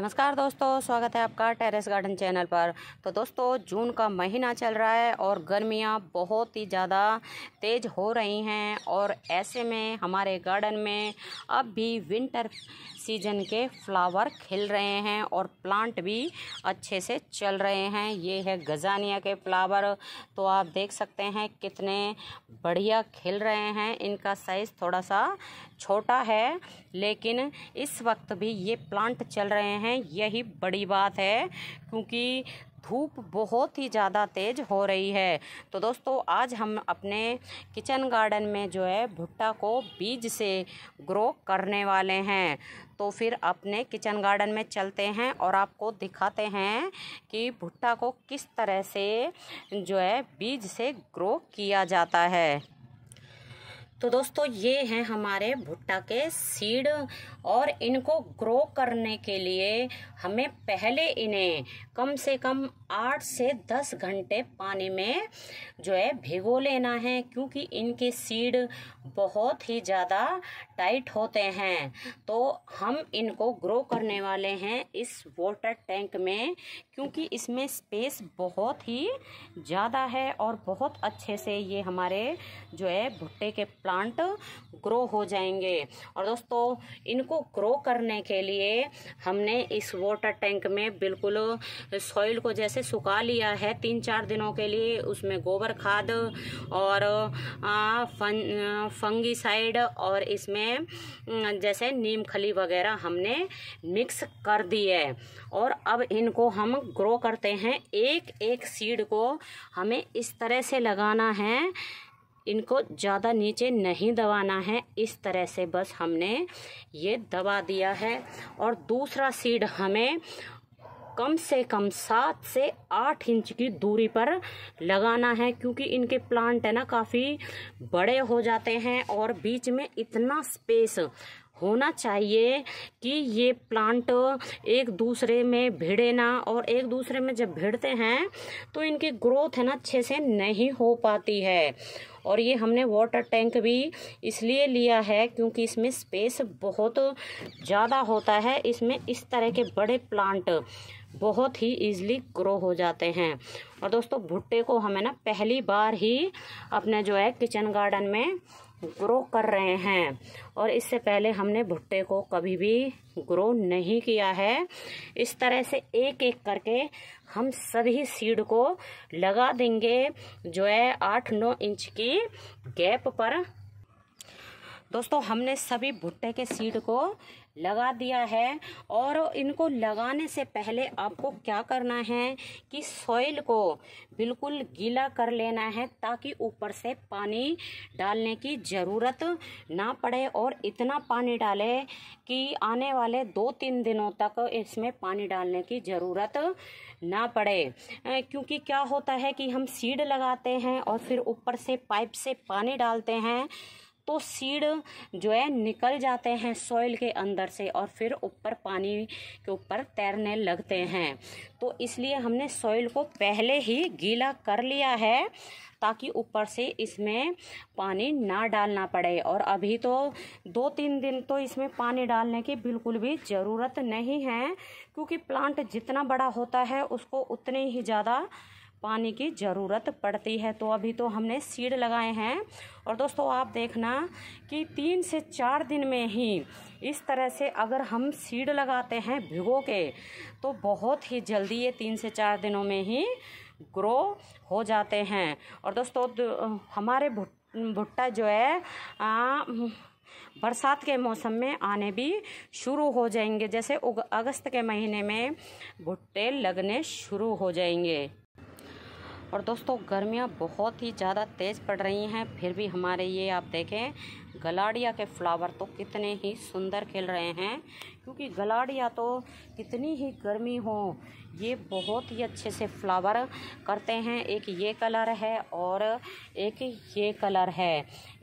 नमस्कार दोस्तों स्वागत है आपका टेरेस गार्डन चैनल पर तो दोस्तों जून का महीना चल रहा है और गर्मियां बहुत ही ज़्यादा तेज़ हो रही हैं और ऐसे में हमारे गार्डन में अब भी विंटर सीजन के फ्लावर खिल रहे हैं और प्लांट भी अच्छे से चल रहे हैं ये है गजानिया के फ्लावर तो आप देख सकते हैं कितने बढ़िया खिल रहे हैं इनका साइज़ थोड़ा सा छोटा है लेकिन इस वक्त भी ये प्लांट चल रहे हैं यही बड़ी बात है क्योंकि धूप बहुत ही ज़्यादा तेज़ हो रही है तो दोस्तों आज हम अपने किचन गार्डन में जो है भुट्टा को बीज से ग्रो करने वाले हैं तो फिर अपने किचन गार्डन में चलते हैं और आपको दिखाते हैं कि भुट्टा को किस तरह से जो है बीज से ग्रो किया जाता है तो दोस्तों ये हैं हमारे भुट्टा के सीड और इनको ग्रो करने के लिए हमें पहले इन्हें कम से कम आठ से दस घंटे पानी में जो है भिगो लेना है क्योंकि इनके सीड बहुत ही ज़्यादा टाइट होते हैं तो हम इनको ग्रो करने वाले हैं इस वाटर टैंक में क्योंकि इसमें स्पेस बहुत ही ज़्यादा है और बहुत अच्छे से ये हमारे जो है भुट्टे के प्लांट ग्रो हो जाएंगे और दोस्तों इनको ग्रो करने के लिए हमने इस वाटर टैंक में बिल्कुल सॉइल को जैसे सुखा लिया है तीन चार दिनों के लिए उसमें गोबर खाद और फं, फंगीसाइड और इसमें जैसे नीम खली वगैरह हमने मिक्स कर दी है और अब इनको हम ग्रो करते हैं एक एक सीड को हमें इस तरह से लगाना है इनको ज़्यादा नीचे नहीं दबाना है इस तरह से बस हमने ये दबा दिया है और दूसरा सीड हमें कम से कम सात से आठ इंच की दूरी पर लगाना है क्योंकि इनके प्लांट है ना काफ़ी बड़े हो जाते हैं और बीच में इतना स्पेस होना चाहिए कि ये प्लांट एक दूसरे में भिड़े ना और एक दूसरे में जब भिड़ते हैं तो इनकी ग्रोथ है ना अच्छे से नहीं हो पाती है और ये हमने वाटर टैंक भी इसलिए लिया है क्योंकि इसमें स्पेस बहुत ज़्यादा होता है इसमें इस तरह के बड़े प्लांट बहुत ही इजीली ग्रो हो जाते हैं और दोस्तों भुट्टे को हमें ना पहली बार ही अपने जो है किचन गार्डन में ग्रो कर रहे हैं और इससे पहले हमने भुट्टे को कभी भी ग्रो नहीं किया है इस तरह से एक एक करके हम सभी सीड को लगा देंगे जो है आठ नौ इंच की गैप पर दोस्तों हमने सभी भुट्टे के सीड को लगा दिया है और इनको लगाने से पहले आपको क्या करना है कि सॉइल को बिल्कुल गीला कर लेना है ताकि ऊपर से पानी डालने की ज़रूरत ना पड़े और इतना पानी डाले कि आने वाले दो तीन दिनों तक इसमें पानी डालने की ज़रूरत ना पड़े क्योंकि क्या होता है कि हम सीड लगाते हैं और फिर ऊपर से पाइप से पानी डालते हैं तो सीड जो है निकल जाते हैं सॉइल के अंदर से और फिर ऊपर पानी के ऊपर तैरने लगते हैं तो इसलिए हमने सॉइल को पहले ही गीला कर लिया है ताकि ऊपर से इसमें पानी ना डालना पड़े और अभी तो दो तीन दिन तो इसमें पानी डालने की बिल्कुल भी ज़रूरत नहीं है क्योंकि प्लांट जितना बड़ा होता है उसको उतने ही ज़्यादा पानी की ज़रूरत पड़ती है तो अभी तो हमने सीड लगाए हैं और दोस्तों आप देखना कि तीन से चार दिन में ही इस तरह से अगर हम सीड लगाते हैं भिगो के तो बहुत ही जल्दी ये तीन से चार दिनों में ही ग्रो हो जाते हैं और दोस्तों हमारे भुट्टा जो है आ, बरसात के मौसम में आने भी शुरू हो जाएंगे जैसे अगस्त के महीने में भुट्टे लगने शुरू हो जाएंगे और दोस्तों गर्मियाँ बहुत ही ज़्यादा तेज़ पड़ रही हैं फिर भी हमारे ये आप देखें गलाडिया के फ्लावर तो कितने ही सुंदर खिल रहे हैं क्योंकि गलाडिया तो कितनी ही गर्मी हो ये बहुत ही अच्छे से फ्लावर करते हैं एक ये कलर है और एक ये कलर है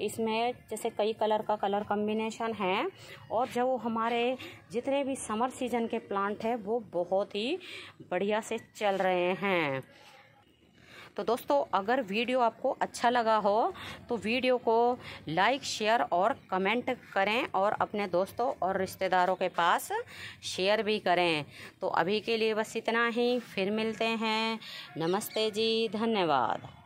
इसमें जैसे कई कलर का कलर कम्बिनेशन है और वो हमारे जितने भी समर सीजन के प्लांट हैं वो बहुत ही बढ़िया से चल रहे हैं तो दोस्तों अगर वीडियो आपको अच्छा लगा हो तो वीडियो को लाइक शेयर और कमेंट करें और अपने दोस्तों और रिश्तेदारों के पास शेयर भी करें तो अभी के लिए बस इतना ही फिर मिलते हैं नमस्ते जी धन्यवाद